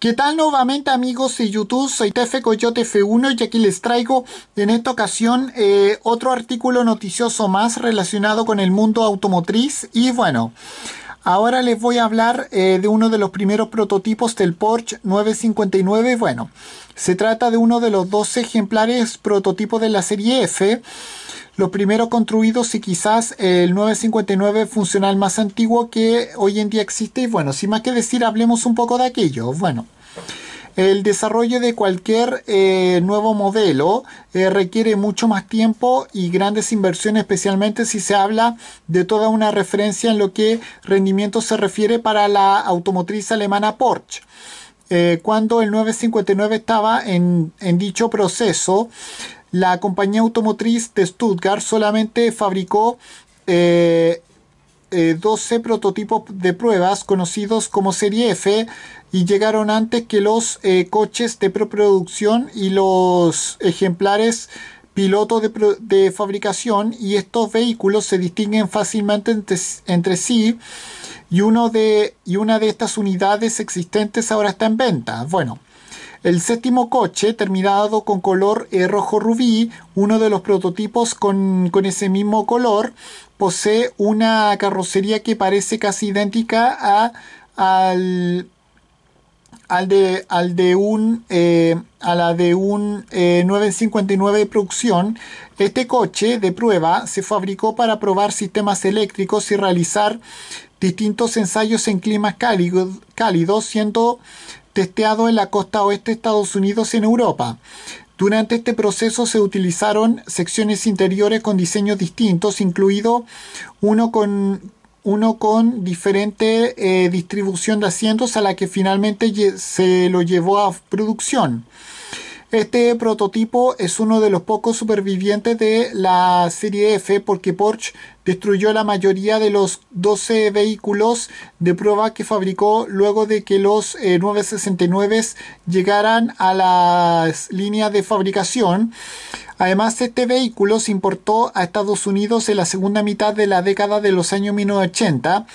¿Qué tal nuevamente amigos de YouTube? Soy Tefe Coyote F1 y aquí les traigo en esta ocasión eh, otro artículo noticioso más relacionado con el mundo automotriz y bueno, ahora les voy a hablar eh, de uno de los primeros prototipos del Porsche 959, bueno, se trata de uno de los 12 ejemplares prototipos de la serie F los primeros construidos y quizás el 959 funcional más antiguo que hoy en día existe. Y bueno, sin más que decir, hablemos un poco de aquello. Bueno. El desarrollo de cualquier eh, nuevo modelo eh, requiere mucho más tiempo y grandes inversiones, especialmente si se habla de toda una referencia en lo que rendimiento se refiere para la automotriz alemana Porsche. Eh, cuando el 959 estaba en, dicho proceso, la compañía automotriz de Stuttgart solamente fabricó 12 eh, prototipos de pruebas conocidos como Serie F y llegaron antes que los eh, coches de preproducción y los ejemplares piloto de, fabricación y estos vehículos se distinguen fácilmente entre, sí y, uno de, y una de estas unidades existentes ahora está en venta. Bueno, el séptimo coche, terminado con color e rojo rubí, uno de los prototipos con, ese mismo color, posee una carrocería que parece casi idéntica a, al, de, un, eh, la de un 959 eh, de producción. Este coche de prueba se fabricó para probar sistemas eléctricos y realizar distintos ensayos en climas cálidos, cálidos siendo testeado en la costa oeste de Estados Unidos y en Europa. Durante este proceso se utilizaron secciones interiores con diseños distintos, incluido uno con, uno con diferente eh, distribución de asientos a la que finalmente se lo llevó a producción. Este prototipo es uno de los pocos supervivientes de la serie F porque Porsche destruyó la mayoría de los 12 vehículos de prueba que fabricó luego de que los 969 eh, llegaran a las líneas de fabricación. Además, este vehículo se importó a Estados Unidos en la segunda mitad de la década de los años 1980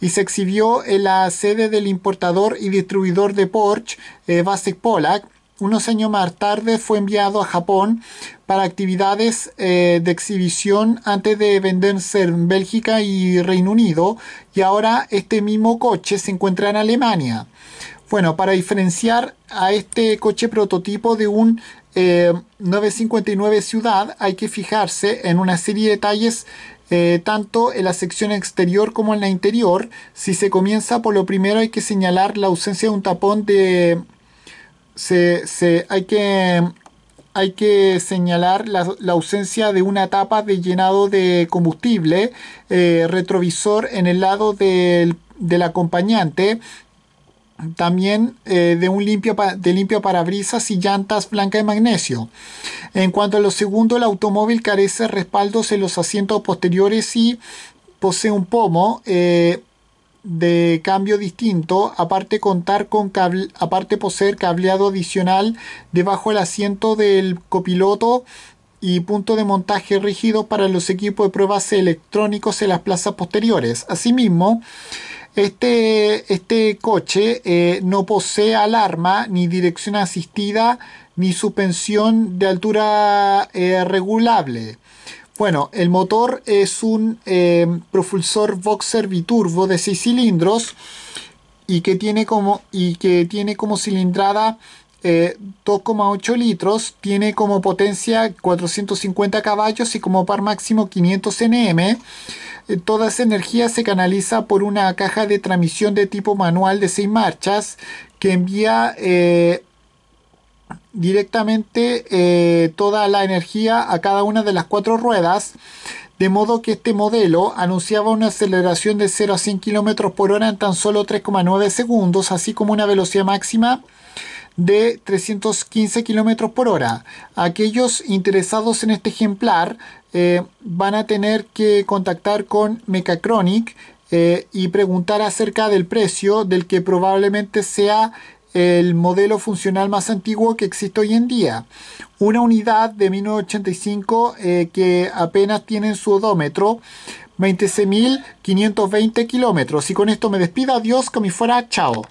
y se exhibió en la sede del importador y distribuidor de Porsche, eh, Basic Polak. Unos años más tarde fue enviado a Japón para actividades eh, de exhibición antes de venderse en Bélgica y Reino Unido y ahora este mismo coche se encuentra en Alemania. Bueno, para diferenciar a este coche prototipo de un 959 eh, Ciudad hay que fijarse en una serie de detalles eh, tanto en la sección exterior como en la interior. Si se comienza por lo primero hay que señalar la ausencia de un tapón de se, hay, que, hay que señalar la, ausencia de una tapa de llenado de combustible eh, retrovisor en el lado del, acompañante también eh, de un limpio de limpio parabrisas y llantas blancas de magnesio. En cuanto a lo segundo, el automóvil carece respaldos en los asientos posteriores y posee un pomo. Eh, de cambio distinto, aparte contar con cable, aparte poseer cableado adicional debajo del asiento del copiloto y punto de montaje rígido para los equipos de pruebas electrónicos en las plazas posteriores. Asimismo, este, este coche eh, no posee alarma ni dirección asistida ni suspensión de altura eh, regulable. Bueno, el motor es un eh, propulsor boxer biturbo de 6 cilindros y que tiene como, y que tiene como cilindrada 2,8 eh, litros, tiene como potencia 450 caballos y como par máximo 500 Nm. Eh, toda esa energía se canaliza por una caja de transmisión de tipo manual de 6 marchas que envía directamente eh, toda la energía a cada una de las cuatro ruedas, de modo que este modelo anunciaba una aceleración de 0 a 100 km por hora en tan solo 3,9 segundos, así como una velocidad máxima de 315 km por hora. Aquellos interesados en este ejemplar eh, van a tener que contactar con Mecacronic eh, y preguntar acerca del precio del que probablemente sea el modelo funcional más antiguo que existe hoy en día. Una unidad de 1985 eh, que apenas tiene en su odómetro 26.520 kilómetros. Y con esto me despido. Adiós, me fuera. Chao.